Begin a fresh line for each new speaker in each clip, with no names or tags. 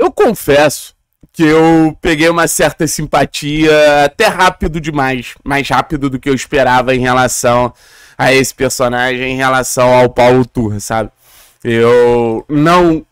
Eu confesso que eu peguei uma certa simpatia, até rápido demais, mais rápido do que eu esperava em relação a esse personagem, em relação ao Paulo Turra, sabe? Eu não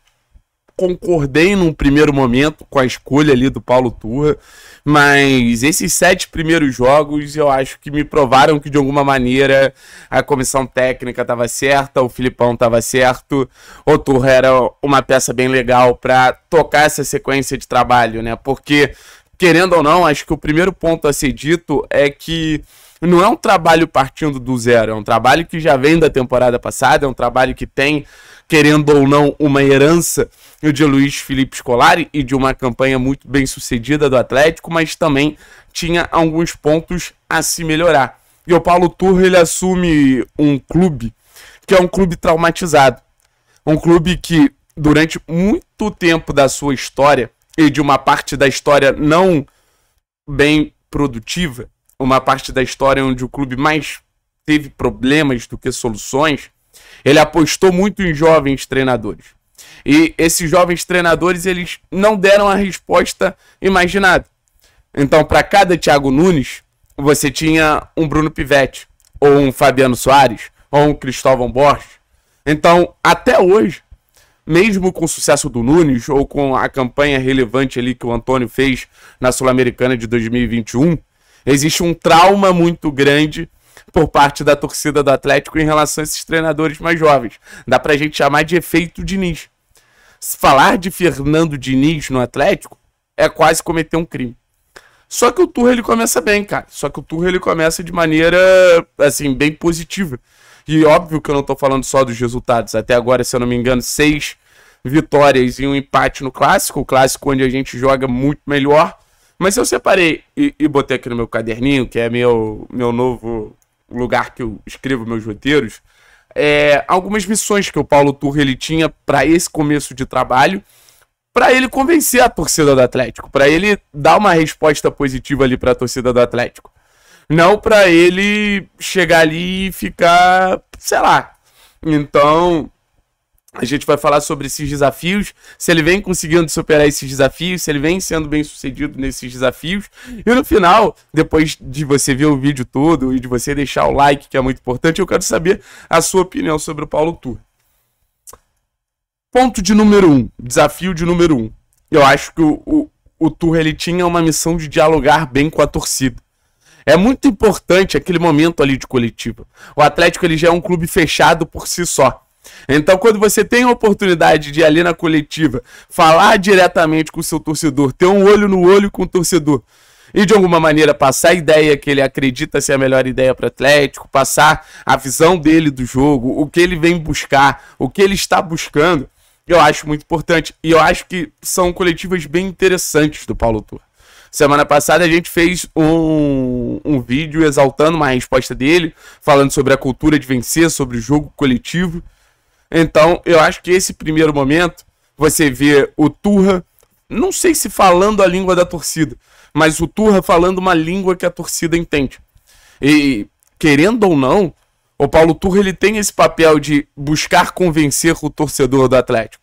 concordei num primeiro momento com a escolha ali do Paulo Turra, mas esses sete primeiros jogos eu acho que me provaram que de alguma maneira a comissão técnica estava certa, o Filipão estava certo, o Turra era uma peça bem legal para tocar essa sequência de trabalho, né? Porque, querendo ou não, acho que o primeiro ponto a ser dito é que não é um trabalho partindo do zero, é um trabalho que já vem da temporada passada, é um trabalho que tem, querendo ou não, uma herança de Luiz Felipe Scolari e de uma campanha muito bem sucedida do Atlético, mas também tinha alguns pontos a se melhorar. E o Paulo Turro ele assume um clube que é um clube traumatizado, um clube que durante muito tempo da sua história e de uma parte da história não bem produtiva, uma parte da história onde o clube mais teve problemas do que soluções, ele apostou muito em jovens treinadores. E esses jovens treinadores, eles não deram a resposta imaginada. Então, para cada Thiago Nunes, você tinha um Bruno Pivetti, ou um Fabiano Soares, ou um Cristóvão Borges. Então, até hoje, mesmo com o sucesso do Nunes, ou com a campanha relevante ali que o Antônio fez na Sul-Americana de 2021, Existe um trauma muito grande por parte da torcida do Atlético em relação a esses treinadores mais jovens. Dá pra gente chamar de efeito Diniz. Se falar de Fernando Diniz no Atlético é quase cometer um crime. Só que o Turro ele começa bem, cara. Só que o Turro ele começa de maneira assim bem positiva. E óbvio que eu não tô falando só dos resultados. Até agora, se eu não me engano, seis vitórias e um empate no clássico, o clássico onde a gente joga muito melhor. Mas eu separei e, e, botei aqui no meu caderninho, que é meu, meu novo lugar que eu escrevo meus roteiros, é, algumas missões que o Paulo Turra ele tinha para esse começo de trabalho, para ele convencer a torcida do Atlético, para ele dar uma resposta positiva ali para a torcida do Atlético. Não para ele chegar ali e ficar, sei lá. Então, a gente vai falar sobre esses desafios, se ele vem conseguindo superar esses desafios, se ele vem sendo bem sucedido nesses desafios. E no final, depois de você ver o vídeo todo e de você deixar o like, que é muito importante, eu quero saber a sua opinião sobre o Paulo Tour. Ponto de número um, desafio de número um. Eu acho que o, o, o Tour ele tinha uma missão de dialogar bem com a torcida. É muito importante aquele momento ali de coletiva. O Atlético ele já é um clube fechado por si só. Então, quando você tem a oportunidade de ir ali na coletiva, falar diretamente com o seu torcedor, ter um olho no olho com o torcedor e de alguma maneira passar a ideia que ele acredita ser a melhor ideia para o Atlético, passar a visão dele do jogo, o que ele vem buscar, o que ele está buscando, eu acho muito importante. E eu acho que são coletivas bem interessantes do Paulo Tour. Semana passada a gente fez um, um vídeo exaltando uma resposta dele, falando sobre a cultura de vencer, sobre o jogo coletivo. Então, eu acho que esse primeiro momento, você vê o Turra, não sei se falando a língua da torcida, mas o Turra falando uma língua que a torcida entende. E, querendo ou não, o Paulo Turra ele tem esse papel de buscar convencer o torcedor do Atlético.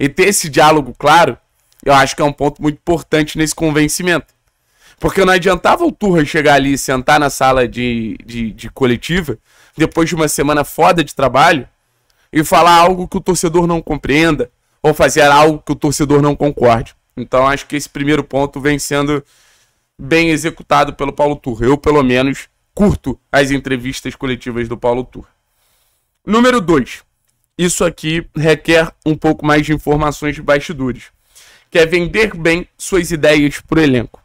E ter esse diálogo claro, eu acho que é um ponto muito importante nesse convencimento. Porque não adiantava o Turra chegar ali e sentar na sala de, de, de coletiva, depois de uma semana foda de trabalho, e falar algo que o torcedor não compreenda ou fazer algo que o torcedor não concorde. Então acho que esse primeiro ponto vem sendo bem executado pelo Paulo Turra. Eu, pelo menos, curto as entrevistas coletivas do Paulo Turra. Número 2. Isso aqui requer um pouco mais de informações de bastidores, Quer é vender bem suas ideias para o elenco.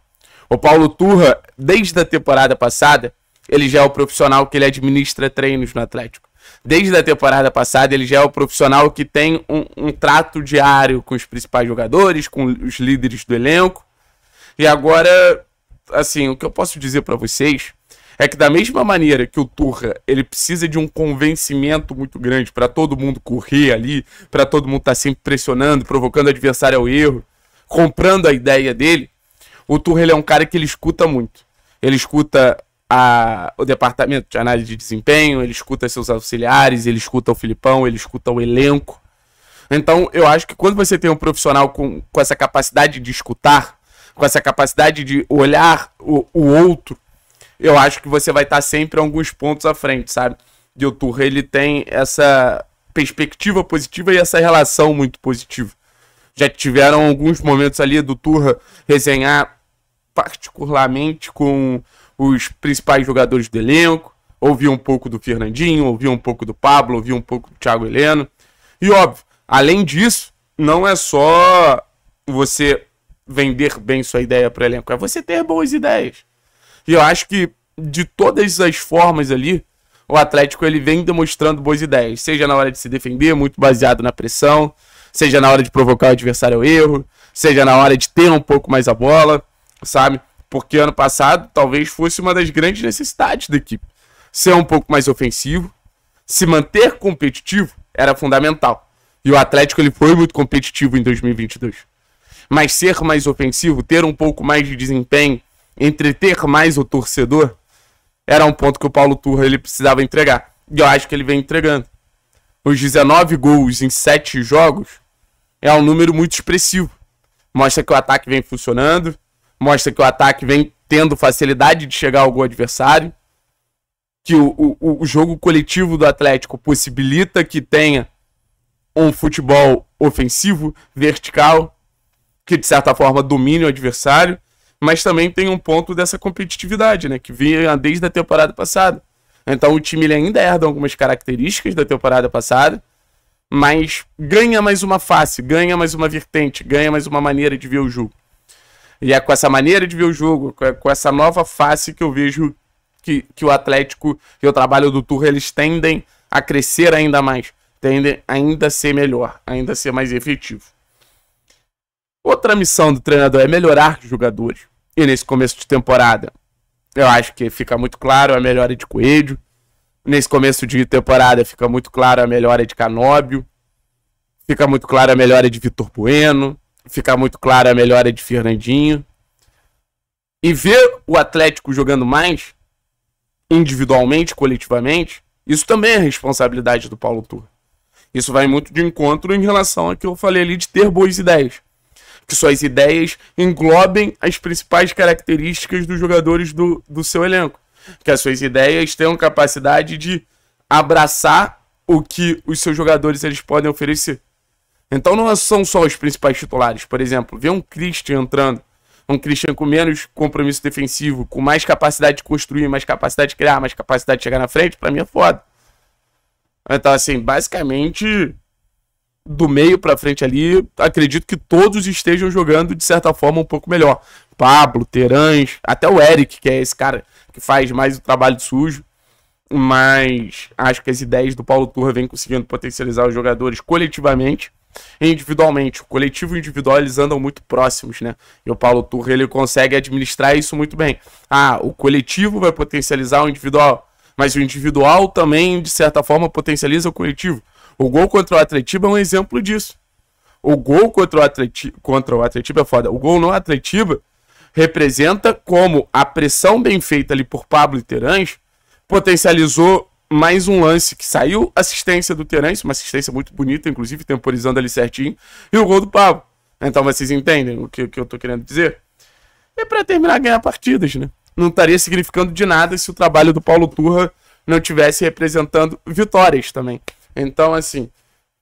O Paulo Turra, desde a temporada passada, ele já é o profissional que ele administra treinos no Atlético. Desde a temporada passada, ele já é o profissional que tem um, um trato diário com os principais jogadores, com os líderes do elenco. E agora, assim, o que eu posso dizer para vocês é que da mesma maneira que o Turra, ele precisa de um convencimento muito grande para todo mundo correr ali, para todo mundo estar tá sempre pressionando, provocando o adversário ao erro, comprando a ideia dele, o Turra ele é um cara que ele escuta muito. Ele escuta a, o departamento de análise de desempenho, ele escuta seus auxiliares, ele escuta o Filipão, ele escuta o elenco. Então, eu acho que quando você tem um profissional com, com essa capacidade de escutar, com essa capacidade de olhar o, o outro, eu acho que você vai estar sempre alguns pontos à frente, sabe? E o Turra, ele tem essa perspectiva positiva e essa relação muito positiva. Já tiveram alguns momentos ali do Turra resenhar particularmente com os principais jogadores do elenco, ouvi um pouco do Fernandinho, ouvi um pouco do Pablo, ouvi um pouco do Thiago Heleno. E óbvio, além disso, não é só você vender bem sua ideia para o elenco, é você ter boas ideias. E eu acho que de todas as formas ali, o Atlético ele vem demonstrando boas ideias, seja na hora de se defender, muito baseado na pressão, seja na hora de provocar o adversário ao erro, seja na hora de ter um pouco mais a bola, sabe? Porque ano passado talvez fosse uma das grandes necessidades da equipe. Ser um pouco mais ofensivo, se manter competitivo era fundamental. E o Atlético ele foi muito competitivo em 2022. Mas ser mais ofensivo, ter um pouco mais de desempenho, entreter mais o torcedor, era um ponto que o Paulo Turra ele precisava entregar. E eu acho que ele vem entregando. Os 19 gols em 7 jogos é um número muito expressivo. Mostra que o ataque vem funcionando, mostra que o ataque vem tendo facilidade de chegar ao gol adversário, que o, o, o jogo coletivo do Atlético possibilita que tenha um futebol ofensivo, vertical, que de certa forma domine o adversário, mas também tem um ponto dessa competitividade, né? Que vinha desde a temporada passada. Então o time ainda herda algumas características da temporada passada, mas ganha mais uma face, ganha mais uma vertente, ganha mais uma maneira de ver o jogo. E é com essa maneira de ver o jogo, é, com essa nova face que eu vejo que, que o Atlético e o trabalho do Turra eles tendem a crescer ainda mais, tendem ainda a ser melhor, ainda a ser mais efetivo. Outra missão do treinador é melhorar os jogadores. E nesse começo de temporada, eu acho que fica muito claro a melhora de Coelho. Nesse começo de temporada, fica muito claro a melhora de Canóbio. Fica muito claro a melhora de Vitor Bueno ficar muito clara a é melhora é de Fernandinho. E ver o Atlético jogando mais, individualmente, coletivamente, isso também é responsabilidade do Paulo Tur. Isso vai muito de encontro em relação ao que eu falei ali de ter boas ideias. Que suas ideias englobem as principais características dos jogadores do, do seu elenco. Que as suas ideias tenham capacidade de abraçar o que os seus jogadores eles podem oferecer. Então não são só os principais titulares. Por exemplo, ver um Christian entrando, um Christian com menos compromisso defensivo, com mais capacidade de construir, mais capacidade de criar, mais capacidade de chegar na frente, para mim é foda. Então, assim, basicamente, do meio para frente ali, acredito que todos estejam jogando de certa forma um pouco melhor. Pablo, Terãs, até o Eric, que é esse cara que faz mais o trabalho sujo. Mas acho que as ideias do Paulo Turra vêm conseguindo potencializar os jogadores coletivamente individualmente. O coletivo e o individual eles andam muito próximos, né? E o Paulo Turra ele consegue administrar isso muito bem. Ah, o coletivo vai potencializar o individual, mas o individual também, de certa forma, potencializa o coletivo. O gol contra o Atletiba é um exemplo disso. O gol contra o Atletiba, contra o Atletiba é foda. O gol no Atletiba representa como a pressão bem feita ali por Pablo e potencializou mais um lance que saiu assistência do Terence, uma assistência muito bonita, inclusive temporizando ali certinho, e o gol do Pablo. Então vocês entendem o que, que eu tô querendo dizer? É para terminar ganhar partidas, né? Não estaria significando de nada se o trabalho do Paulo Turra não tivesse representando vitórias também. Então, assim,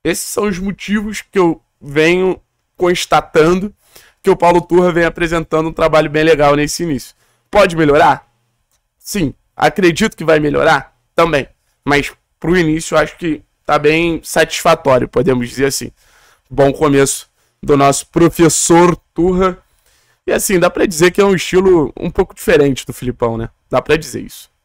esses são os motivos que eu venho constatando que o Paulo Turra vem apresentando um trabalho bem legal nesse início. Pode melhorar? Sim. Acredito que vai melhorar? Também. Mas pro início, acho que tá bem satisfatório, podemos dizer assim. Bom começo do nosso professor Turra. E assim, dá para dizer que é um estilo um pouco diferente do Filipão, né? Dá para dizer isso.